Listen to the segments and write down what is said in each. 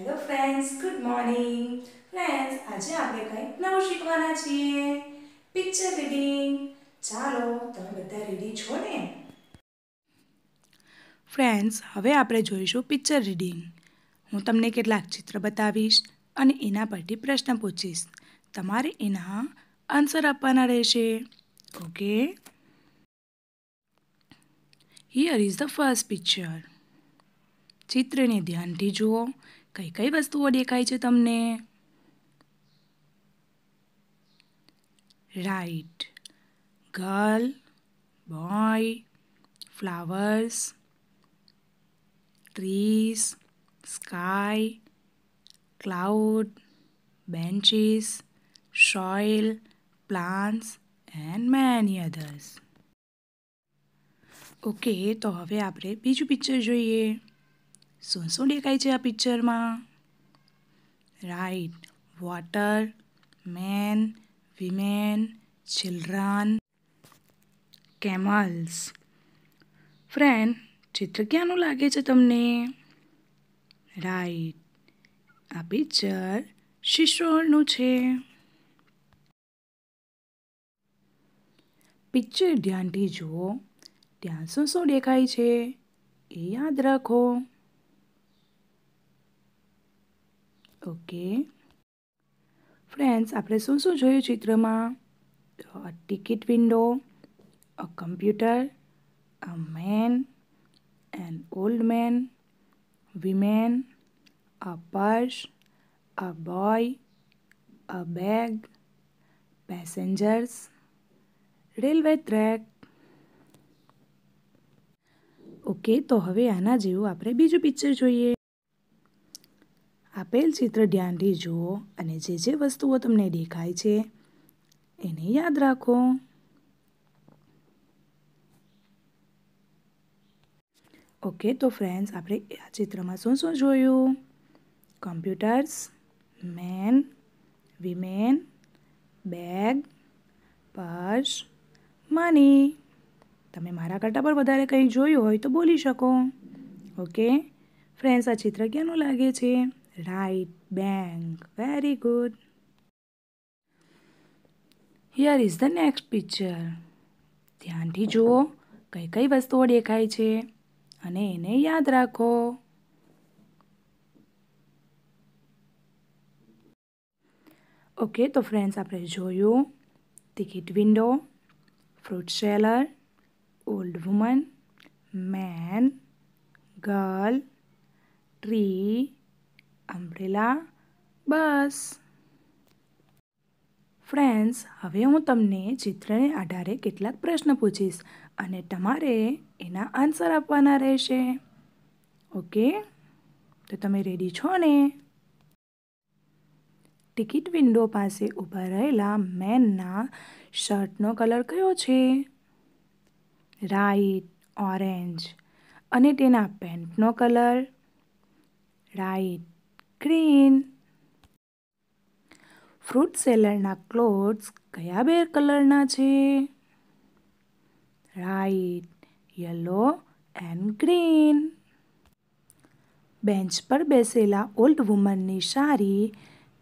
Hello friends good morning friends આજે આપણે કંઈક નવું શીખવાના છીએ પિક્ચર રીડિંગ ચાલો તમે બધા રેડી છો ને ફ્રેન્ડ્સ હવે આપણે જોઈશું પિક્ચર રીડિંગ હું તમને કેટલાક ચિત્ર બતાવીશ અને એના પરથી પ્રશ્ન પૂછીશ તમારે એના આન્સર આપવાના રહેશે okay here is the first picture ચિત્રને ધ્યાનથી જુઓ કઈ કઈ વસ્તુઓ દેખાય છે તમને right girl boy flowers trees sky cloud benches soil plants and many others okay તો હવે આપણે બીજું પિક્ચર જોઈએ શું શું દેખાય છે આ પિક્ચરમાં right water man women children camels friend ચિત્ર ક્યાંનું લાગે છે તમને રાઈટ આ પિક્ચર શિશોળનું છે પિક્ચર ધ્યાનથી જુઓ ત્યાં શું શું દેખાય છે એ યાદ રાખો ઓકે ફ્રેન્ડ્સ આપણે શું શું જોયું ચિત્રમાં ticket window a computer a man an old man women a purse a boy a bag passengers railway track okay તો હવે આના જેવું આપણે બીજું પિક્ચર જોઈએ આપેલ ચિત્ર ધ્યાનથી જુઓ અને જે જે વસ્તુઓ તમને દેખાય છે એને યાદ રાખો ઓકે તો ફ્રેન્ડ્સ આપણે આ ચિત્રમાં શું શું જોયું computers man women bag purse money તમે મારા કરતાં પણ વધારે કંઈ જોયું હોય તો બોલી શકો ઓકે ફ્રેન્ડ્સ આ ચિત્ર ક્યાંનું લાગે છે right bank very good here is the next picture ધ્યાનથી જુઓ કઈ કઈ વસ્તુઓ દેખાય છે અને એને યાદ રાખો ઓકે તો ફ્રેન્ડ્સ આપણે જોયું ticket window fruit seller old woman man girl tree umbrella bus friends હવે હું તમને ચિત્રને આધારે કેટલાક પ્રશ્ન પૂછીશ અને તમારે એના આન્સર આપવાના રહેશે ઓકે તો તમે રેડી છો ને ટિકિટ વિન્ડો પાસે ઊભા રહેલા મેનના શર્ટનો કલર કયો છે રાઈટ ઓરેન્જ અને તેના પેન્ટનો કલર રાઈટ ગ્રીન ફ્રૂટ સેલરના ક્લોથ્સ કયા બે કલરના છે right yellow and green bench પર બેસેલા ઓલ્ડ વુમનની સાડી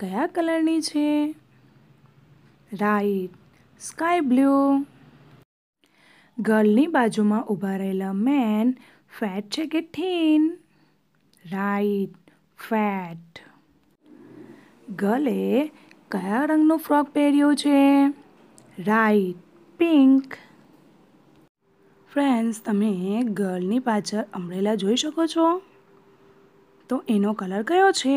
કયા કલરની છે રાઈટ સ્કાય બ્લુ ગર્લની બાજુમાં ઊભા રહેલા મેન ફેટ છે કે થીન રાઈટ ફેટ ગર્લે કયા રંગનો ફ્રોક પહેર્યો છે રાઈટ પિંક ફ્રેન્ડ્સ તમે ગર્લની પાછળ અમરેલા જોઈ શકો છો તો એનો કલર કયો છે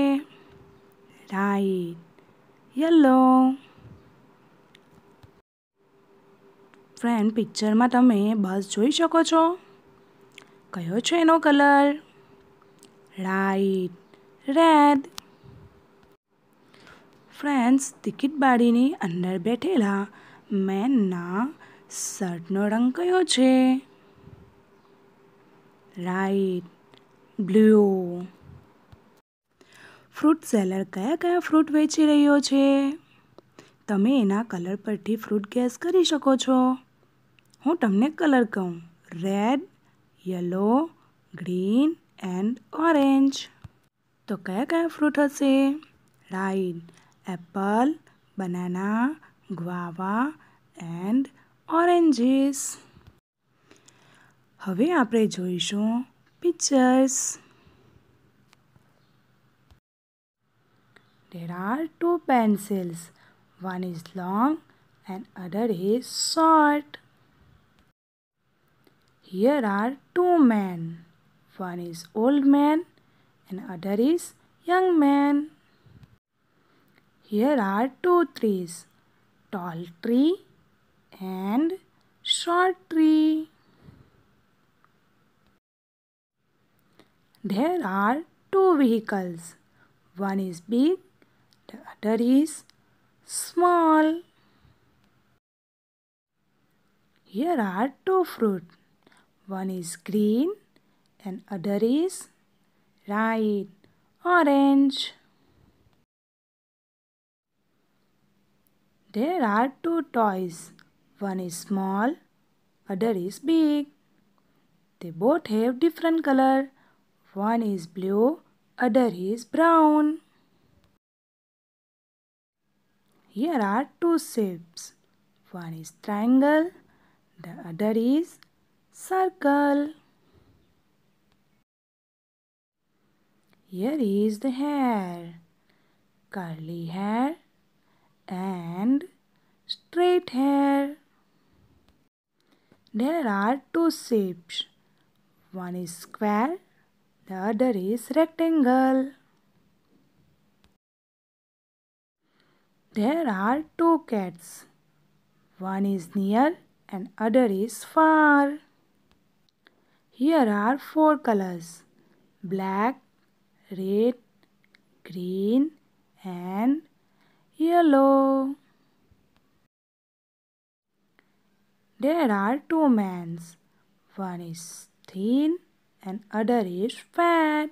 રાઈટ યલો ફ્રેન્ડ પિક્ચરમાં તમે બસ જોઈ શકો છો કયો છે એનો colour right red friends ticket બારીની અંદર બેઠેલા મેનના શર્ટનો રંગ કયો છે રાઈટ બ્લુ ફ્રૂટ સેલર કયા કયા ફ્રૂટ વેચી રહ્યો છે તમે એના કલર પરથી ફ્રૂટ ગેસ કરી શકો છો હું તમને કલર કહું red yellow green and orange તો કયા કયા ફ્રૂટ હશે right apple banana guava and oranges હવે આપણે જોઈશું pictures There are two pencils. One is long and other is short. Here are two men. One is old man and other is young man. Here are two trees, tall tree and short tree. There are two vehicles. One is big, the other is small. Here are two fruit. One is green and other is Right. Orange. There are two toys. One is small, other is big. They both have different color. One is blue, other is brown. Here are two shapes. One is triangle, the other is circle. Here is the hair. Curly hair and straight hair. There are two shapes. One is square, the other is rectangle. There are two cats. One is near and other is far. Here are four colors. Black, red, green and yellow. There are two men. One is thin and other is fat.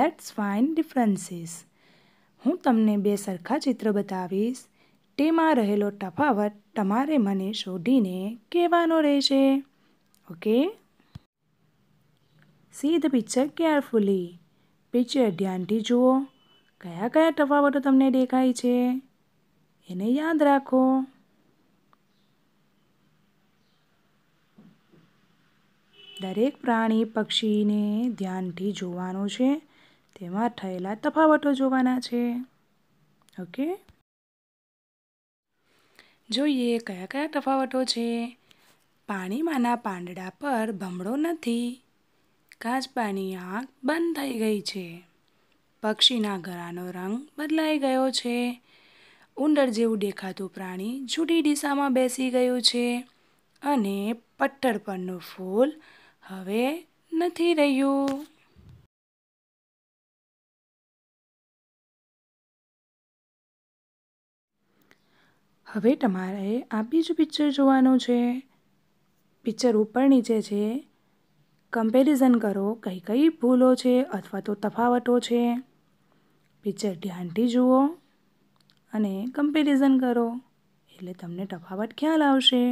Let's find differences. હું તમને બે સરખા ચિત્ર બતાવીશ તેમાં રહેલો તફાવત તમારે મને શોધીને કહેવાનો રહેશે okay see the picture carefully picture ધ્યાનથી જુઓ કયા કયા તફાવતો તમને દેખાય છે એને યાદ રાખો દરેક પ્રાણી પક્ષીને ધ્યાનથી જોવાનું છે તેમાં થયેલા તફાવતો જોવાના છે ઓકે જોઈએ કયા કયા તફાવતો છે પાણીમાંના પાંદડા પર ભમડો નથી કાચબાની આંખ બંધ થઈ ગઈ છે પક્ષીના ગરાનો રંગ બદલાઈ ગયો છે ઉંદર જેવું દેખાતું પ્રાણી જુદી દિશામાં બેસી ગયું છે અને પથ્થર પરનું ફૂલ હવે નથી રહ્યું હવે તમારે આ બીજું પિક્ચર જોવાનું છે પિક્ચર ઉપર નીચે છે કમ્પેરિઝન કરો કઈ કઈ ભૂલો છે અથવા તો તફાવતો છે પિક્ચર ધ્યાનથી જુઓ અને કમ્પેરિઝન કરો એટલે તમને તફાવત ખ્યાલ આવશે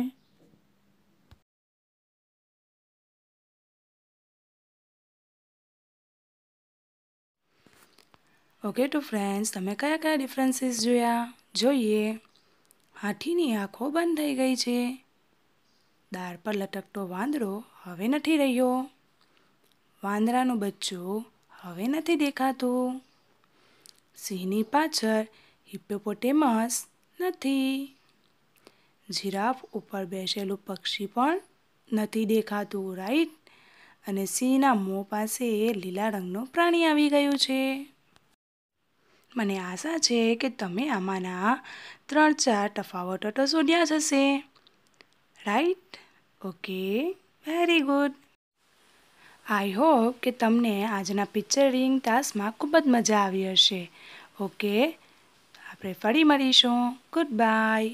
ઓકે તો ફ્રેન્ડ્સ તમે કયા કયા ડિફરન્સીસ જોયા જોઈએ હાથીની આંખો બંધ થઈ ગઈ છે દાળ પર લટકતો વાંદરો હવે નથી રહ્યો વાંદરાનું બચ્ચું હવે નથી દેખાતું સિંહની પાછળ હિપ્પોપોટેમસ નથી જિરાફ ઉપર બેસેલું પક્ષી પણ નથી દેખાતું રાઈટ અને સિંહના મોં પાસે લીલા રંગનું પ્રાણી આવી ગયું છે મને આશા છે કે તમે આમાંના ત્રણ ચાર તફાવતો તો શોધ્યા જ હશે right okay very good I hope કે તમને આજના પિક્ચર રિંગ તાસમાં ખૂબ જ મજા આવી હશે ઓકે આપણે ફરી મળીશું ગુડ બાય